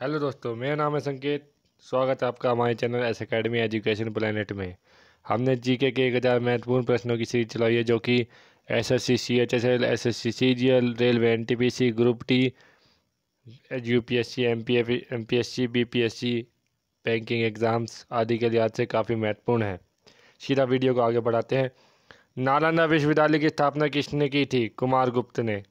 hello दोस्तों मेरा नाम है संकेत स्वागत है आपका हमारे channel S academy education planet में हमने जीके के एक हज़ार महत्वपूर्ण प्रश्नों की सीरीज चलाई है जो कि SSC CHSL SSC CGL railway NTPC group D UPSC MPF MPSC BPSC banking exams आदि के लिहाज से काफ़ी महत्वपूर्ण है सीधा वीडियो को आगे बढ़ाते हैं नालंदा विश्वविद्यालय की स्थापना किसने की थी कुमार गुप्त ने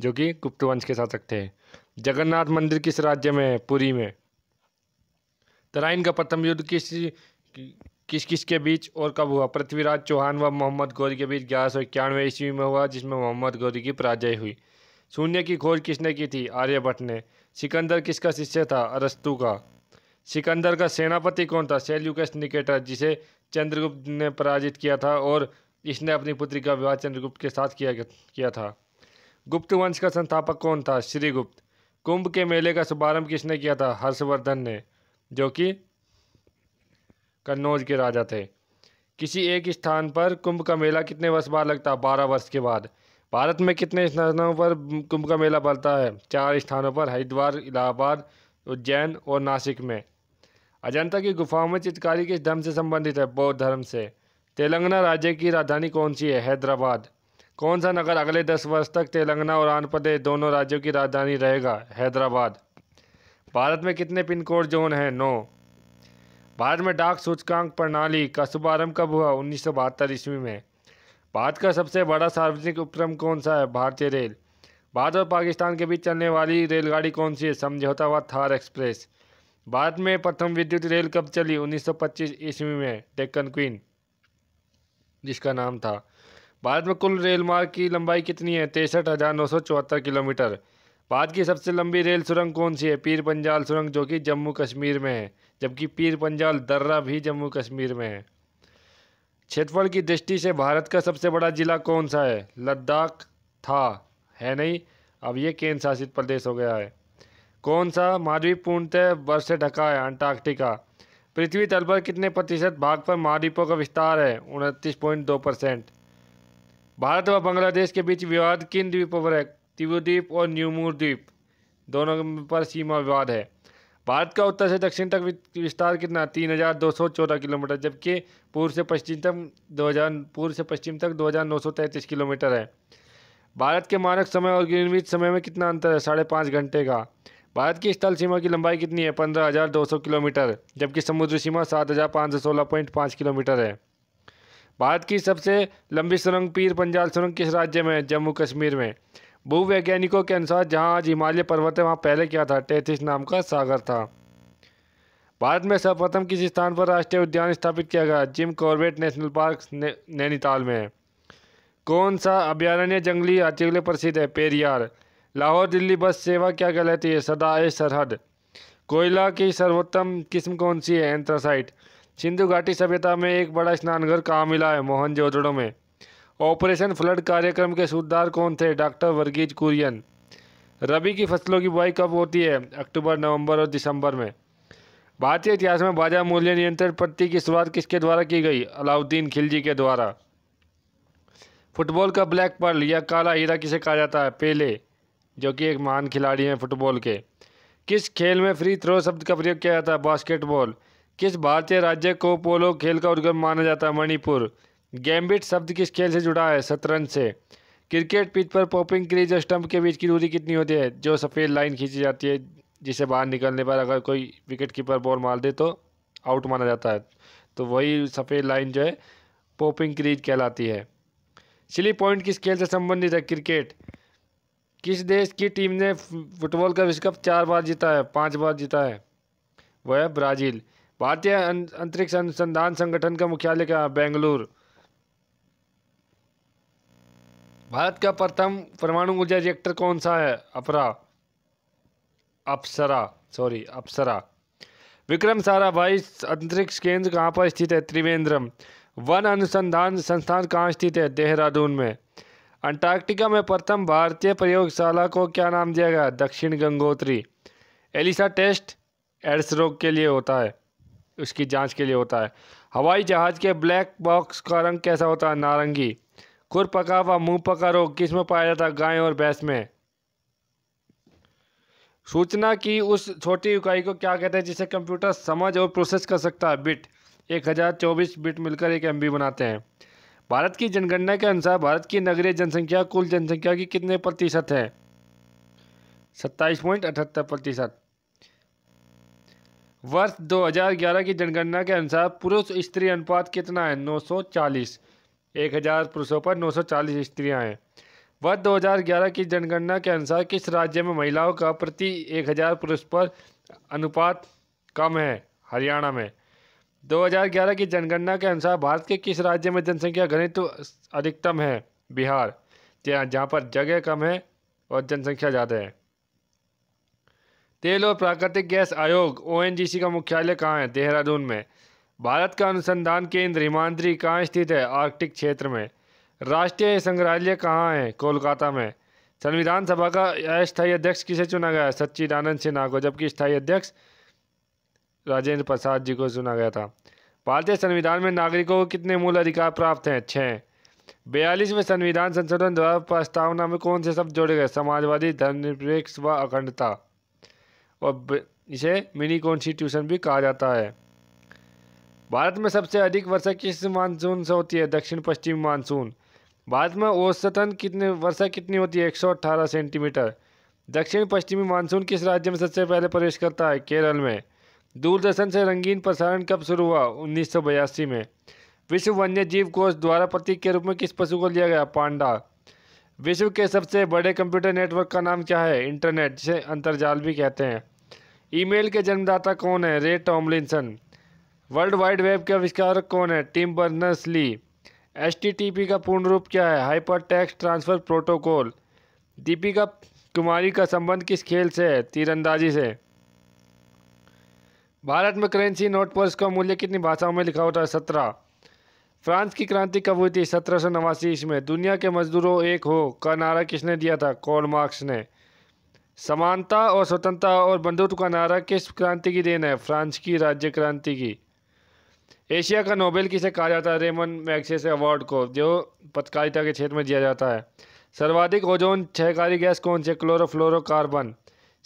जो कि गुप्त वंश के साथ रखते हैं जगन्नाथ मंदिर किस राज्य में है पुरी में तराइन का प्रथम युद्ध किस किस किस के बीच और कब हुआ पृथ्वीराज चौहान व मोहम्मद गौरी के बीच ग्यारह सौ इक्यानवे ईस्वी में हुआ जिसमें मोहम्मद गौरी की पराजय हुई शून्य की खोज किसने की थी आर्यभट्ट ने सिकंदर किसका शिष्य था अरस्तु का सिकंदर का सेनापति कौन था सेल्यूकस निकेटर जिसे चंद्रगुप्त ने पराजित किया था और इसने अपनी पुत्री का विवाह चंद्रगुप्त के साथ किया किया था गुप्त वंश का संस्थापक कौन था श्रीगुप्त कुंभ के मेले का शुभारंभ किसने किया था हर्षवर्धन ने जो कि कन्नौज के राजा थे किसी एक स्थान पर कुंभ का मेला कितने वर्ष बाद लगता है बारह वर्ष के बाद भारत में कितने स्थानों पर कुंभ का मेला पड़ता है चार स्थानों पर हरिद्वार इलाहाबाद उज्जैन और नासिक में अजंता की गुफाओं में चित्रकारी किस धर्म से संबंधित है बौद्ध धर्म से तेलंगाना राज्य की राजधानी कौन सी है हैदराबाद कौन सा नगर अगले दस वर्ष तक तेलंगाना और आंध्र प्रदेश दोनों राज्यों की राजधानी रहेगा हैदराबाद भारत में कितने पिन कोड जोन हैं नौ भारत में डाक सूचकांक प्रणाली का शुभारंभ कब हुआ उन्नीस सौ बहत्तर ईस्वी में भारत का सबसे बड़ा सार्वजनिक उपक्रम कौन सा है भारतीय रेल भारत और पाकिस्तान के बीच चलने वाली रेलगाड़ी कौन सी है समझौता हुआ थार एक्सप्रेस भारत में प्रथम विद्युत रेल कब चली 1925 ईस्वी में डेक्कन क्वीन जिसका नाम था भारत में कुल रेल मार्ग की लंबाई कितनी है तिरसठ हज़ार नौ सौ चौहत्तर किलोमीटर भारत की सबसे लंबी रेल सुरंग कौन सी है पीर पंजाल सुरंग जो कि जम्मू कश्मीर में है जबकि पीर पंजाल दर्रा भी जम्मू कश्मीर में है क्षेत्रफल की दृष्टि से भारत का सबसे बड़ा जिला कौन सा है लद्दाख था है नहीं अब ये केंद्र शासित प्रदेश हो गया है कौन सा महाद्वीप पूर्णतः बर्फ से ढका है अंटार्कटिका पृथ्वी तल पर कितने प्रतिशत भाग पर महाद्वीपों का विस्तार है उनतीस पॉइंट दो परसेंट भारत व बांग्लादेश के बीच विवाद किन द्वीपों पर है तिवद्वीप और न्यूमूर द्वीप दोनों पर सीमा विवाद है भारत का उत्तर से दक्षिण तक विस्तार कितना तीन हज़ार दो सौ चौदह किलोमीटर जबकि पूर्व से पश्चिम तक दो हज़ार पूर्व से पश्चिम तक दो हज़ार नौ सौ तैंतीस किलोमीटर है भारत के मानक समय और गिनवीत समय में कितना अंतर है साढ़े पाँच घंटे का भारत की स्थल सीमा की लंबाई कितनी है पंद्रह हज़ार दो सौ किलोमीटर जबकि समुद्र सीमा सात हज़ार पाँच सौ सोलह पॉइंट पाँच किलोमीटर है भारत की सबसे लंबी सुरंग पीर पंजाल सुरंग किस राज्य में जम्मू कश्मीर में भूवैज्ञानिकों के अनुसार जहां आज हिमालय पर्वत है वहां पहले क्या था टैथिस नाम का सागर था भारत में सर्वप्रथम किस स्थान पर राष्ट्रीय उद्यान स्थापित किया गया जिम कॉर्बेट नेशनल पार्क ने, नैनीताल में है कौन सा अभ्यारण्य जंगली हाथी के लिए प्रसिद्ध है पेरियार लाहौर दिल्ली बस सेवा क्या कहलाती है सदाए सरहद कोयला की सर्वोत्तम किस्म कौन सी है एंथ्रासाइट सिंधु घाटी सभ्यता में एक बड़ा स्नानघर कहाँ मिला है मोहनजोदड़ो में ऑपरेशन फ्लड कार्यक्रम के सुधार कौन थे डॉक्टर वर्गीज कुरियन रबी की फसलों की बुआई कब होती है अक्टूबर नवंबर और दिसंबर में भारतीय इतिहास में बाजार मूल्य नियंत्रण प्रति की शुरुआत किसके द्वारा की गई अलाउद्दीन खिलजी के द्वारा फुटबॉल का ब्लैक पर्ल या काला हीरा किसे कहा जाता है पेले जो कि एक महान खिलाड़ी हैं फुटबॉल के किस खेल में फ्री थ्रो शब्द का प्रयोग किया जाता है बास्केटबॉल किस भारतीय राज्य को पोलो खेल का उद्गम माना जाता है मणिपुर गैम्बिट शब्द किस खेल से जुड़ा है शतरंज से क्रिकेट पिच पर पॉपिंग क्रीज और स्टंप के बीच की दूरी कितनी होती है जो सफ़ेद लाइन खींची जाती है जिसे बाहर निकलने पर अगर कोई विकेट कीपर बॉल मार दे तो आउट माना जाता है तो वही सफ़ेद लाइन जो है पॉपिंग क्रीज कहलाती है सिली पॉइंट किस खेल से संबंधित है क्रिकेट किस देश की टीम ने फुटबॉल का विश्व कप चार बार जीता है पाँच बार जीता है वह है ब्राज़ील भारतीय अं- अंतरिक्ष अनुसंधान संगठन का मुख्यालय क्या बेंगलुरु भारत का प्रथम परमाणु ऊर्जा रिएक्टर कौन सा है अपरा अप्सरा सॉरी अप्सरा विक्रम सारा भाई अंतरिक्ष केंद्र कहाँ पर स्थित है त्रिवेंद्रम वन अनुसंधान संस्थान कहाँ स्थित है देहरादून में अंटार्कटिका में प्रथम भारतीय प्रयोगशाला को क्या नाम दिया गया दक्षिण गंगोत्री एलिसा टेस्ट एड्स रोग के लिए होता है उसकी जांच के लिए होता है हवाई जहाज़ के ब्लैक बॉक्स का रंग कैसा होता है नारंगी खुर पका व मुँह पका रोग किस में पाया जाता है गाय और भैंस में सूचना की उस छोटी इकाई को क्या कहते हैं जिसे कंप्यूटर समझ और प्रोसेस कर सकता है बिट एक हज़ार चौबीस बिट मिलकर एक एमबी बनाते हैं भारत की जनगणना के अनुसार भारत की नगरीय जनसंख्या कुल जनसंख्या की कितने प्रतिशत है सत्ताईस पॉइंट अठहत्तर प्रतिशत वर्ष 2011 की जनगणना के अनुसार पुरुष स्त्री अनुपात कितना है 940 1000 पुरुषों पर 940 स्त्रियां हैं वर्ष 2011 की जनगणना के अनुसार किस राज्य में महिलाओं का प्रति 1000 पुरुष पर अनुपात कम है हरियाणा में 2011 की जनगणना के अनुसार भारत के किस राज्य में जनसंख्या घनित्व तो अधिकतम है बिहार जहाँ पर जगह कम है और जनसंख्या ज़्यादा है तेल और प्राकृतिक गैस आयोग ओएनजीसी का मुख्यालय कहाँ है देहरादून में भारत का अनुसंधान केंद्र हिमांतरी कहाँ स्थित है आर्कटिक क्षेत्र में राष्ट्रीय संग्रहालय कहाँ है कोलकाता में संविधान सभा का अस्थायी अध्यक्ष किसे चुना गया सच्चिदानंद सिन्हा को जबकि स्थायी अध्यक्ष राजेंद्र प्रसाद जी को चुना गया था भारतीय संविधान में नागरिकों को कितने मूल अधिकार प्राप्त हैं छः बयालीसवें संविधान संशोधन द्वारा प्रस्तावना में कौन से शब्द जोड़े गए समाजवादी धर्मनिरपेक्ष व अखंडता और इसे मिनी कॉन्स्टिट्यूशन भी कहा जाता है भारत में सबसे अधिक वर्षा किस मानसून से होती है दक्षिण पश्चिम मानसून भारत में औसतन कितने वर्षा कितनी होती है 118 सेंटीमीटर दक्षिण पश्चिमी मानसून किस राज्य में सबसे पहले प्रवेश करता है केरल में दूरदर्शन से रंगीन प्रसारण कब शुरू हुआ उन्नीस में विश्व वन्य जीव कोष द्वारा प्रतीक के रूप में किस पशु को लिया गया पांडा विश्व के सबसे बड़े कंप्यूटर नेटवर्क का नाम क्या है इंटरनेट जिसे अंतरजाल भी कहते हैं ईमेल के जन्मदाता कौन है रे टॉमलिनसन वर्ल्ड वाइड वेब के आविष्कारक कौन है टिम बर्नर्स ली एच का पूर्ण रूप क्या है hyper text transfer protocol Deepika Kumari का संबंध किस खेल से है तीरंदाजी से भारत में करेंसी नोट पर इसका मूल्य कितनी भाषाओं में लिखा होता है सत्रह फ्रांस की क्रांति कब हुई थी सत्रह सौ नवासी ईस्वी में दुनिया के मजदूरों एक हो का नारा किसने दिया था कॉल मार्क्स ने समानता और स्वतंत्रता और बंधुत्व का नारा किस क्रांति की देन है फ्रांस की राज्य क्रांति की एशिया का नोबेल किसे कहा जाता है रेमन मैक्सेस अवार्ड को जो पत्रकारिता के क्षेत्र में दिया जाता है सर्वाधिक ओजोन क्षयकारी गैस कौन से क्लोरोफ्लोरोकार्बन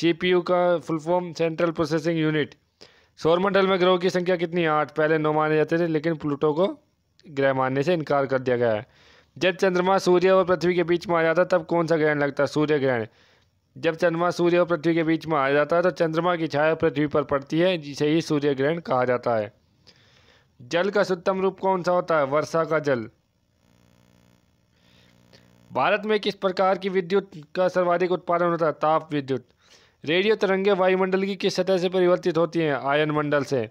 सीपीयू का full form central processing unit सौरमंडल में ग्रहों की संख्या कितनी आठ पहले नौ माने जाते थे लेकिन प्लूटो को ग्रह मानने से इनकार कर दिया गया है जब चंद्रमा सूर्य और पृथ्वी के बीच में आ जाता तब कौन सा ग्रहण लगता है सूर्य ग्रहण जब चंद्रमा सूर्य और पृथ्वी के बीच में आ जाता है तो चंद्रमा की छाया पृथ्वी पर पड़ती है जिसे ही सूर्य ग्रहण कहा जाता है जल का शुद्धतम रूप कौन सा होता है वर्षा का जल भारत में किस प्रकार की विद्युत का सर्वाधिक उत्पादन होता है ताप विद्युत रेडियो तरंगे वायुमंडल की किस सतह से परिवर्तित होती हैं आयन मंडल से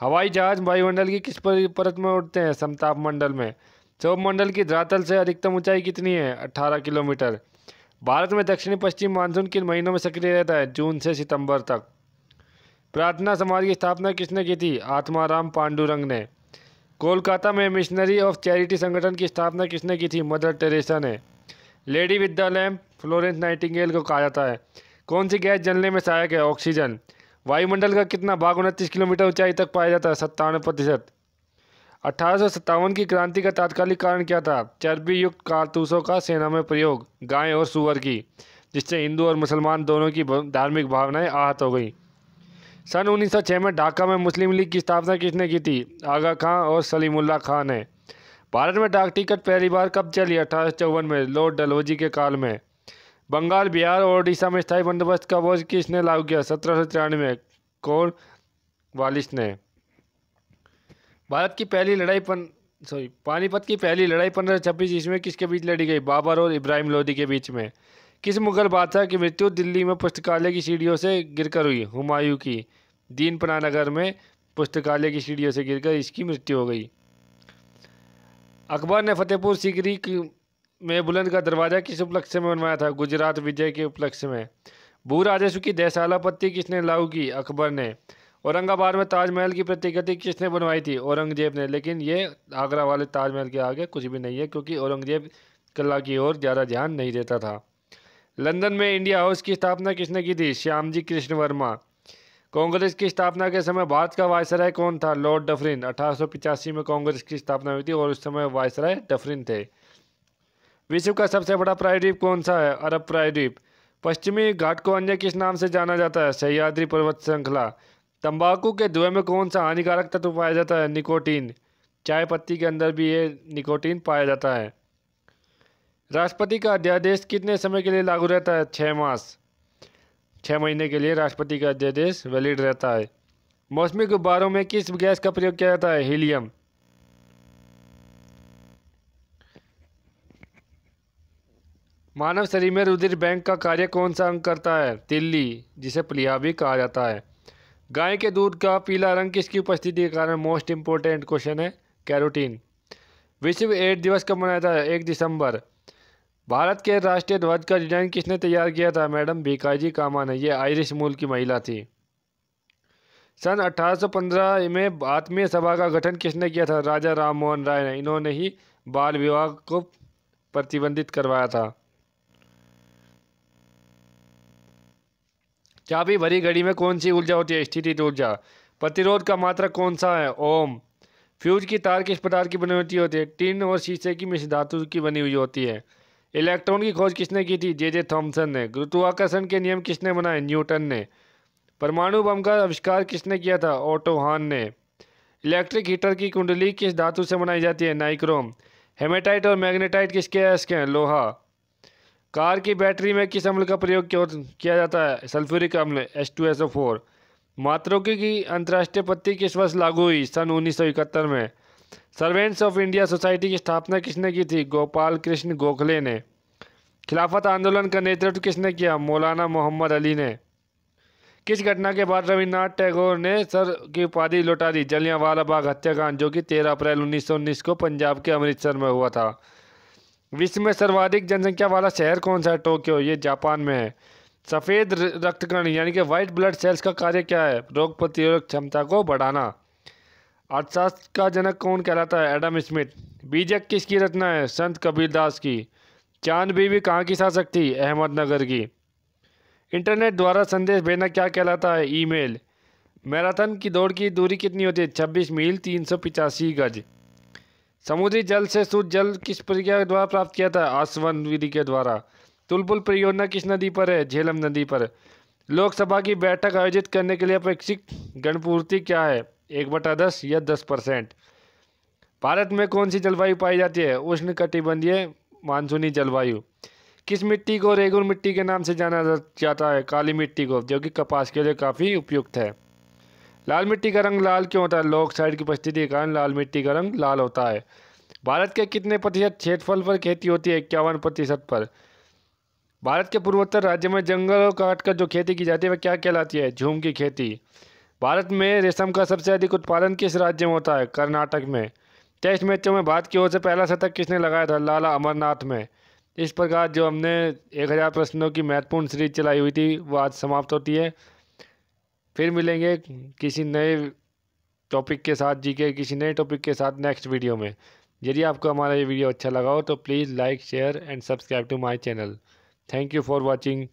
हवाई जहाज वायुमंडल की किस परत में उड़ते हैं समताप मंडल में चौप मंडल की धरातल से अधिकतम ऊंचाई कितनी है अट्ठारह किलोमीटर भारत में दक्षिणी पश्चिम मानसून किन महीनों में सक्रिय रहता है जून से सितंबर तक प्रार्थना समाज की स्थापना किसने की थी आत्माराम पांडुरंग ने कोलकाता में मिशनरी ऑफ चैरिटी संगठन की स्थापना किसने की थी मदर टेरेसा ने लेडी विद्यालय फ्लोरेंस नाइटिंगेल को कहा जाता है कौन सी गैस जलने में सहायक है ऑक्सीजन वायुमंडल का कितना भाग उनतीस किलोमीटर ऊंचाई तक पाया जाता है सत्तानवे प्रतिशत अठारह की क्रांति का तात्कालिक कारण क्या था चर्बी युक्त कारतूसों का सेना में प्रयोग गाय और सुअर की जिससे हिंदू और मुसलमान दोनों की धार्मिक भावनाएं आहत हो गई सन 1906 में ढाका में मुस्लिम लीग की स्थापना किसने की थी आगा खां और सलीमुल्ला खां ने भारत में डाक टिकट पहली बार कब चली अठारह में लॉर्ड डलहोजी के काल में बंगाल बिहार और उड़ीसा में स्थायी बंदोबस्त का बोझ किसने लागू किया सत्रह सौ तिरानवे कौर वालिस ने भारत की पहली लड़ाई पन सॉरी पानीपत की पहली लड़ाई पंद्रह छब्बीस ईस्वी में किसके बीच लड़ी गई बाबर और इब्राहिम लोधी के बीच में किस मुगल बादशाह की मृत्यु दिल्ली में पुस्तकालय की सीढ़ियों से गिरकर हुई हुमायूं की दीनपना नगर में पुस्तकालय की सीढ़ियों से गिरकर इसकी मृत्यु हो गई अकबर ने फतेहपुर सीकरी में बुलंद का दरवाज़ा किस उपलक्ष्य में बनवाया था गुजरात विजय के उपलक्ष्य में भू राजस्व की देशाला पत्ती किसने लागू की अकबर ने औरंगाबाद में ताजमहल की प्रतिकृति किसने बनवाई थी औरंगजेब ने लेकिन ये आगरा वाले ताजमहल के आगे कुछ भी नहीं है क्योंकि औरंगजेब कला की ओर ज़्यादा ध्यान नहीं देता था लंदन में इंडिया हाउस की स्थापना किसने की थी श्यामजी कृष्ण वर्मा कांग्रेस की स्थापना के समय भारत का वायसराय कौन था लॉर्ड डफरिन अठारह में कांग्रेस की स्थापना हुई थी और उस समय वायसराय डफरिन थे विश्व का सबसे बड़ा प्रायद्वीप कौन सा है अरब प्रायद्वीप पश्चिमी घाट को अन्य किस नाम से जाना जाता है सह्याद्री पर्वत श्रृंखला तंबाकू के धुएं में कौन सा हानिकारक तत्व पाया जाता है निकोटीन चाय पत्ती के अंदर भी ये निकोटीन पाया जाता है राष्ट्रपति का अध्यादेश कितने समय के लिए लागू रहता है छः मास छः महीने के लिए राष्ट्रपति का अध्यादेश वैलिड रहता है मौसमी गुब्बारों में किस गैस का प्रयोग किया जाता है हीलियम मानव शरीर में रुधिर बैंक का कार्य कौन सा अंग करता है तिल्ली जिसे प्लिया भी कहा जाता है गाय के दूध का पीला रंग किसकी उपस्थिति के कारण मोस्ट इम्पोर्टेंट क्वेश्चन है कैरोटीन विश्व एड दिवस कब मनाया था एक दिसंबर भारत के राष्ट्रीय ध्वज का डिजाइन किसने तैयार किया था मैडम भिकाजी कामा ने यह आयरिश मूल की महिला थी सन 1815 में आत्मीय सभा का गठन किसने किया था राजा राम मोहन राय ने इन्होंने ही बाल विवाह को प्रतिबंधित करवाया था चाबी भरी घड़ी में कौन सी ऊर्जा होती है स्थिति तो ऊर्जा प्रतिरोध का मात्रक कौन सा है ओम फ्यूज की तार किस प्रकार की बनी होती होती है टिन और शीशे की मिश्र धातु की बनी हुई होती है इलेक्ट्रॉन की खोज किसने की थी जे जे थॉम्सन ने गुरुत्वाकर्षण के नियम किसने बनाए न्यूटन ने परमाणु बम का आविष्कार किसने किया था ओटोहान ने इलेक्ट्रिक हीटर की कुंडली किस धातु से बनाई जाती है नाइक्रोम हेमेटाइट और मैग्नेटाइट किसके अस्क हैं लोहा कार की बैटरी में किस अम्ल का प्रयोग किया जाता है सल्फ्यूरिक अम्ल S two S O four मातृकी की अंतर्राष्ट्रीय पत्ती किस वर्ष लागू हुई सन उन्नीस सौ इकहत्तर में सर्वेंट्स ऑफ इंडिया सोसाइटी की स्थापना किसने की थी गोपाल कृष्ण गोखले ने खिलाफत आंदोलन का नेतृत्व किसने किया मौलाना मोहम्मद अली ने किस घटना के बाद रविन्द्रनाथ टैगोर ने सर की उपाधि लौटा दी जलियांवाला बाग हत्याकांड जो कि तेरह अप्रैल उन्नीस को पंजाब के अमृतसर में हुआ था विश्व में सर्वाधिक जनसंख्या वाला शहर कौन सा है टोक्यो ये जापान में है सफ़ेद रक्तकण यानी कि वाइट ब्लड सेल्स का कार्य क्या है रोग प्रतिरोधक क्षमता को बढ़ाना अर्थशास्त्र का जनक कौन कहलाता है एडम स्मिथ बीजक किसकी रचना है संत कबीरदास की चांद बीवी कहाँ की शासक थी अहमदनगर की इंटरनेट द्वारा संदेश भेजना क्या कहलाता है ईमेल मैराथन की दौड़ की दूरी कितनी होती है छब्बीस मील तीन सौ पिचासी गज समुद्री जल से शुद्ध जल किस प्रक्रिया द्वारा प्राप्त किया था आसवन विधि के द्वारा तुलपुल परियोजना किस नदी पर है झेलम नदी पर लोकसभा की बैठक आयोजित करने के लिए अपेक्षित गणपूर्ति क्या है एक बटा दस या दस परसेंट भारत में कौन सी जलवायु पाई जाती है उष्ण कटिबंधीय मानसूनी जलवायु किस मिट्टी को रेगुर मिट्टी के नाम से जाना जाता है काली मिट्टी को जो कि कपास के लिए काफ़ी उपयुक्त है लाल मिट्टी का रंग लाल क्यों होता है लो ऑक्साइड की उपस्थिति के कारण लाल मिट्टी का रंग लाल होता है भारत के कितने प्रतिशत क्षेत्रफल पर खेती होती है इक्यावन प्रतिशत पर भारत के पूर्वोत्तर राज्य में जंगलों काटकर जो खेती की जाती है वह क्या कहलाती है झूम की खेती भारत में रेशम का सबसे अधिक उत्पादन किस राज्य में होता है कर्नाटक में टेस्ट मैचों में भारत की ओर से पहला शतक किसने लगाया था लाला अमरनाथ में इस प्रकार जो हमने एक हज़ार प्रश्नों की महत्वपूर्ण सीरीज चलाई हुई थी वो आज समाप्त होती है फिर मिलेंगे किसी नए टॉपिक के साथ जी के किसी नए टॉपिक के साथ नेक्स्ट वीडियो में यदि आपको हमारा ये वीडियो अच्छा लगा हो तो please like share and subscribe to my channel thank you for watching